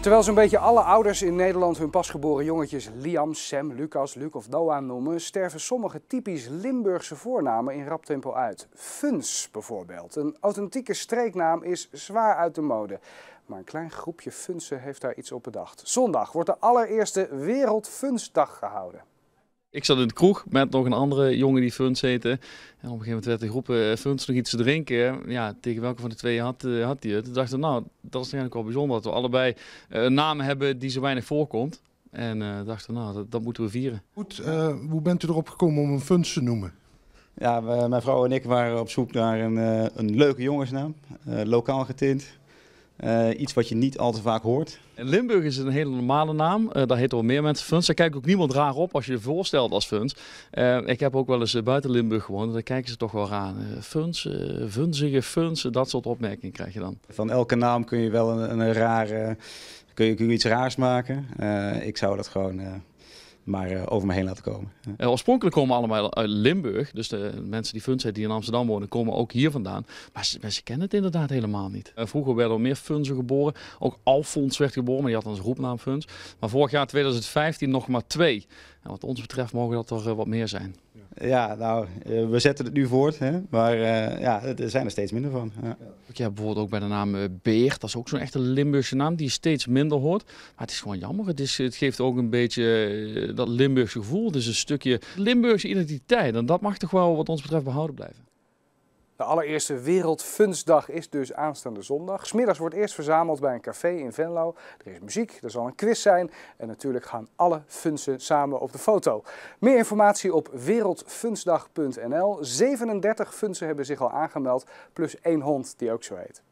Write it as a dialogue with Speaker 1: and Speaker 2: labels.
Speaker 1: Terwijl zo'n beetje alle ouders in Nederland hun pasgeboren jongetjes Liam, Sam, Lucas, Luc of Noah noemen, sterven sommige typisch Limburgse voornamen in rap tempo uit. Funs bijvoorbeeld. Een authentieke streeknaam is zwaar uit de mode. Maar een klein groepje Funsen heeft daar iets op bedacht. Zondag wordt de allereerste Wereldfunsdag gehouden.
Speaker 2: Ik zat in de kroeg met nog een andere jongen die Funs heette. En op een gegeven moment werd de groep uh, eh, Funs nog iets te drinken. Ja, tegen welke van de twee had, eh, had hij het? Toen dachten nou, dat is eigenlijk wel bijzonder dat we allebei uh, een naam hebben die zo weinig voorkomt.
Speaker 3: En dachten, nou, dat, dat, moeten we vieren.
Speaker 1: Goed, hoe bent u erop gekomen om een Funs te noemen?
Speaker 3: Ja, mijn vrouw en ik waren op zoek naar een, een leuke jongensnaam, lokaal getint. Eh, iets wat je niet al te vaak hoort.
Speaker 2: Limburg is een hele normale naam. Uh, daar er wel meer mensen Funs. Daar kijkt ook niemand raar op als je je voorstelt als Funs. Eh, ik heb ook wel eens buiten Limburg gewoond. Daar kijken ze toch wel raar. Funs, Funzige, Funs, dat soort opmerkingen krijg je dan.
Speaker 3: Van elke naam kun je wel een, een rare, kun je, kun je iets raars maken. ik zou dat gewoon maar eh, over me heen laten komen.
Speaker 2: Eh, oorspronkelijk komen allemaal uit Limburg. Dus de mensen die funds die in Amsterdam wonen, komen ook hier vandaan. Maar ze, kennen het inderdaad helemaal niet. Eh, vroeger werden er meer funsen geboren. Ook Alfons werd geboren, maar die had dan zijn roepnaam funs. Maar vorig jaar 2015 nog maar twee. En wat ons betreft mogen dat er wat meer zijn.
Speaker 3: Ja, nou, eh, we zetten het nu voort, hè? maar eh, ja, er zijn er steeds minder van. Ja. hebt bijvoorbeeld ook bij de
Speaker 2: naam eh, Beert, dat is ook zo'n echte Limburgse naam die steeds minder hoort. Maar het is gewoon jammer, het, is, het geeft ook een beetje dat Limburgse gevoel, dus een stukje Limburgse identiteit. En dat mag toch wel wat ons betreft behouden blijven.
Speaker 1: De allereerste Wereldfunsdag is dus aanstaande zondag. Smiddags wordt eerst verzameld bij een café in Venlo. Er is muziek, er zal een quiz zijn en natuurlijk gaan alle funsen samen op de foto. Meer informatie op wereldfunsdag.nl. 37 funsen hebben zich al aangemeld, plus één hond die ook zo heet.